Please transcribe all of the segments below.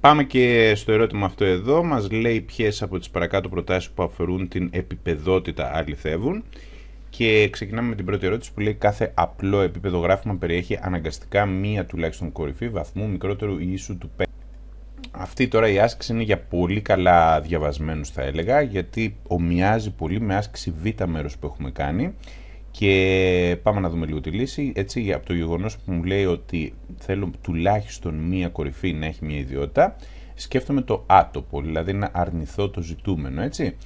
Πάμε και στο ερώτημα αυτό εδώ. Μας λέει ποιες από τις παρακάτω προτάσεις που αφορούν την επιπεδότητα αληθεύουν. Και ξεκινάμε με την πρώτη ερώτηση που λέει κάθε απλό επίπεδο γράφημα περιέχει αναγκαστικά μία τουλάχιστον κορυφή βαθμού μικρότερου ή ίσου του 5. Αυτή τώρα η άσκηση είναι για πολύ καλά διαβασμένους θα έλεγα γιατί ομοιάζει πολύ με άσκηση β μέρος που έχουμε κάνει και πάμε να δούμε λίγο τη λύση. Έτσι, από το γεγονός που μου λέει ότι θέλω τουλάχιστον μία κορυφή να έχει μία ιδιότητα, σκέφτομαι το άτομο, δηλαδή να αρνηθώ το ζητούμενο, έτσι.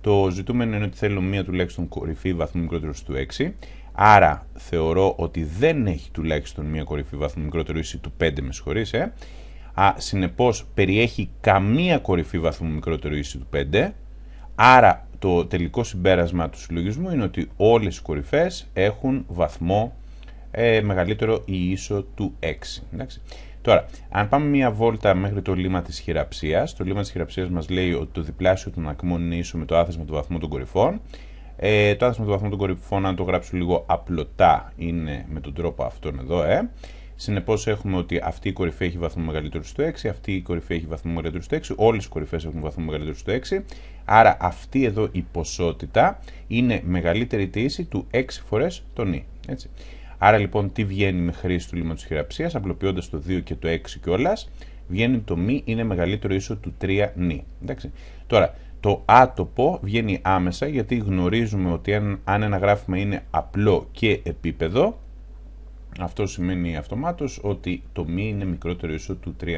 Το ζητούμενο είναι ότι θέλω μία τουλάχιστον κορυφή βαθμού μικρότερου του 6. Άρα θεωρώ ότι δεν έχει τουλάχιστον μία κορυφή βαθμού μικρότερου ίση του 5, με συγχωρείς, ε. Α, συνεπώς περιέχει καμία κορυφή βαθμού μικρότερου ίση του 5, άρα το τελικό συμπέρασμα του συλλογισμού είναι ότι όλες οι κορυφές έχουν βαθμό ε, μεγαλύτερο ή ίσο του 6. Εντάξει. Τώρα, αν πάμε μία βόλτα μέχρι το λίμα της χειραψίας, το λίμα της χειραψίας μας λέει ότι το διπλάσιο των ακμών είναι ίσο με το άθεσμα του βαθμού των κορυφών. Ε, το άθεσμα του βαθμού των κορυφών, αν το γράψω λίγο απλωτά, είναι με τον τρόπο αυτόν εδώ. Ε. Συνεπώς έχουμε ότι αυτή η κορυφή έχει βαθμό μεγαλύτερο στο 6, αυτή η κορυφή έχει βαθμό μεγαλύτερο στο 6, όλες οι κορυφές έχουν βαθμό μεγαλύτερο στο 6. Άρα αυτή εδώ η ποσότητα είναι μεγαλύτερη τη ίση του 6 φορές το νη. Έτσι. Άρα λοιπόν τι βγαίνει με χρήση του λίμματος χειραψίας, απλοποιώντας το 2 και το 6 κιόλας, βγαίνει το μη είναι μεγαλύτερο ίσο του 3 νη. Εντάξει. Τώρα, το άτοπο βγαίνει άμεσα γιατί γνωρίζουμε ότι αν, αν ένα γράφημα είναι απλό και επίπεδο, αυτό σημαίνει αυτομάτως ότι το μη είναι μικρότερο ίσο του 3 6,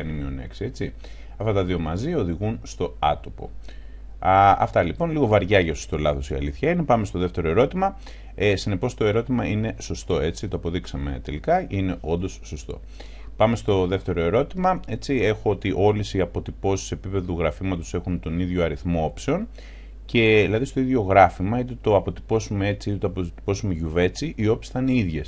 έτσι. Αυτά τα δύο μαζί οδηγούν στο άτομο. αυτά λοιπόν, λίγο βαριά για το λάθος η αλήθεια είναι. Πάμε στο δεύτερο ερώτημα. Ε, συνεπώς το ερώτημα είναι σωστό, έτσι, το αποδείξαμε τελικά, είναι όντως σωστό. Πάμε στο δεύτερο ερώτημα. Έτσι, έχω ότι όλες οι αποτυπώσεις σε επίπεδο γραφήματος έχουν τον ίδιο αριθμό όψεων και δηλαδή στο ίδιο γράφημα, είτε το αποτυπώσουμε έτσι είτε το αποτυπώσουμε γιουβέτσι, οι όψεις θα είναι ίδιε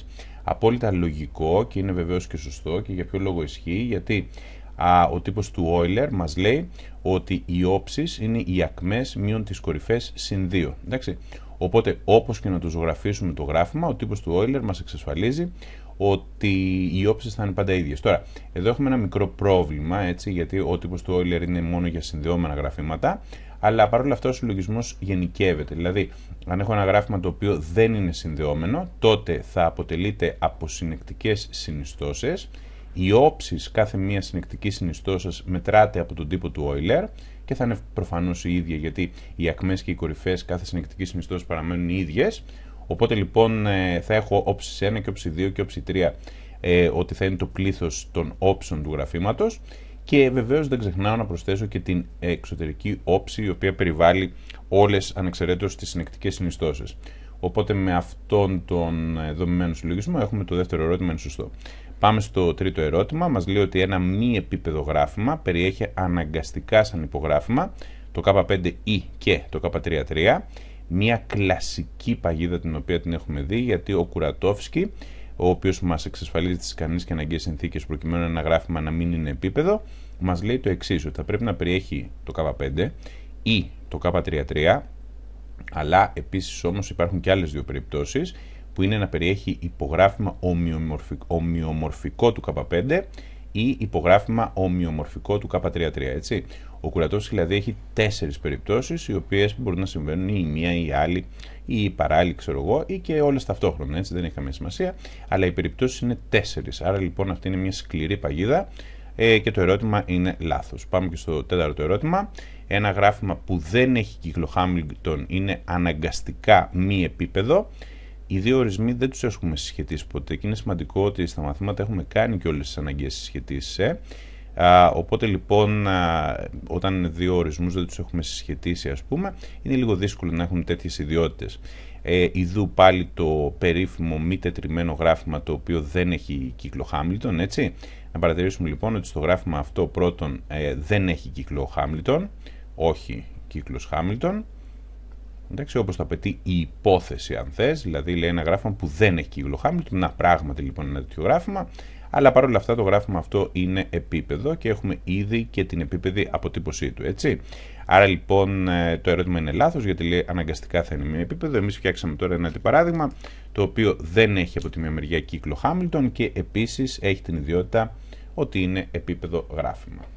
απόλυτα λογικό και είναι βεβαίως και σωστό και για ποιο λόγο ισχύει, γιατί α, ο τύπος του Euler μας λέει ότι οι όψεις είναι οι ακμές μείον τις κορυφές συν 2. Εντάξει. Οπότε όπως και να το ζωγραφίσουμε το γράφημα, ο τύπος του Euler μας εξασφαλίζει ότι οι όψεις θα είναι πάντα ίδιες. Τώρα, εδώ έχουμε ένα μικρό πρόβλημα, έτσι, γιατί ο τύπος του Euler είναι μόνο για συνδεόμενα γραφήματα, αλλά παρόλα αυτό ο συλλογισμός γενικεύεται. Δηλαδή, αν έχω ένα γράφημα το οποίο δεν είναι συνδεόμενο, τότε θα αποτελείται από συνεκτικές συνιστώσεις. Οι όψεις κάθε μία συνεκτική συνιστόσα μετράται από τον τύπο του Euler και θα είναι προφανώς η ίδια γιατί οι ακμές και οι κορυφές κάθε συνεκτικής συνιστόσα παραμένουν οι ίδιες. Οπότε λοιπόν ε, θα έχω όψη 1 και όψη 2 και όψη 3 ε, ότι θα είναι το πλήθος των όψων του γραφήματος και βεβαίως δεν ξεχνάω να προσθέσω και την εξωτερική όψη, η οποία περιβάλλει όλες ανεξαιρέτως τις συνεκτικές συνιστώσεις. Οπότε με αυτόν τον ε, δομημένο συλλογισμό έχουμε το δεύτερο ερώτημα, είναι σωστό. Πάμε στο τρίτο ερώτημα. Μας λέει ότι ένα μη επίπεδο γράφημα περιέχει αναγκαστικά σαν υπογράφημα το k 5 e και το K33. Μια κλασική παγίδα την οποία την έχουμε δει γιατί ο Κουρατόφσκι ο οποίος μας εξασφαλίζει τις ικανέ και αναγκαίες συνθήκες προκειμένου ένα γράφημα να μην είναι επίπεδο, μας λέει το εξής, ότι θα πρέπει να περιέχει το K5 ή το K33, αλλά επίσης όμως υπάρχουν και άλλες δύο περιπτώσεις που είναι να περιέχει υπογράφημα ομοιομορφικό, ομοιομορφικό του K5 ή υπογράφημα ομοιομορφικό του K33, έτσι. Ο κουρατός δηλαδή έχει τέσσερις περιπτώσεις, οι οποίες μπορούν να συμβαίνουν ή η μία ή η άλλη ή η παράλληλη, ξέρω εγώ, ή και όλες ταυτόχρονα, έτσι, δεν έχει καμία σημασία, αλλά οι περιπτώσεις είναι τέσσερις. Άρα λοιπόν αυτή είναι μια σκληρή παγίδα ε, και το ερώτημα είναι λάθος. Πάμε και στο τέταρτο ερώτημα. Ένα γράφημα που δεν έχει κύκλο Hamilton είναι αναγκαστικά μη επίπεδο οι δύο ορισμοί δεν τους έχουμε συσχετίσει ποτέ και είναι σημαντικό ότι στα μαθήματα έχουμε κάνει και όλες τις αναγκαίες συσχετήσεις. Ε. οπότε λοιπόν, όταν είναι δύο ορισμούς δεν τους έχουμε συσχετίσει, ας πούμε, είναι λίγο δύσκολο να έχουν τέτοιες ιδιότητες. Ε, Ιδού πάλι το περίφημο μη τετριμένο γράφημα το οποίο δεν έχει κύκλο Χάμιλτον, έτσι. Να παρατηρήσουμε λοιπόν ότι στο γράφημα αυτό πρώτον ε, δεν έχει κύκλο Χάμιλτον, όχι κύκλος Χάμιλτον. Εντάξει, όπως το απαιτεί η υπόθεση, αν θες, δηλαδή λέει ένα γράφημα που δεν έχει κύκλο Χάμιλτον. Να, πράγματι λοιπόν ένα τέτοιο γράφημα, αλλά παρόλα αυτά το γράφημα αυτό είναι επίπεδο και έχουμε ήδη και την επίπεδη αποτύπωσή του, έτσι. Άρα λοιπόν ε, το ερώτημα είναι λάθος, γιατί λέει αναγκαστικά θα είναι μία επίπεδο. Εμείς φτιάξαμε τώρα ένα παράδειγμα, το οποίο δεν έχει από τη μια μεριά κύκλο Χάμιλτον και επίσης έχει την ιδιότητα ότι είναι επίπεδο γράφημα.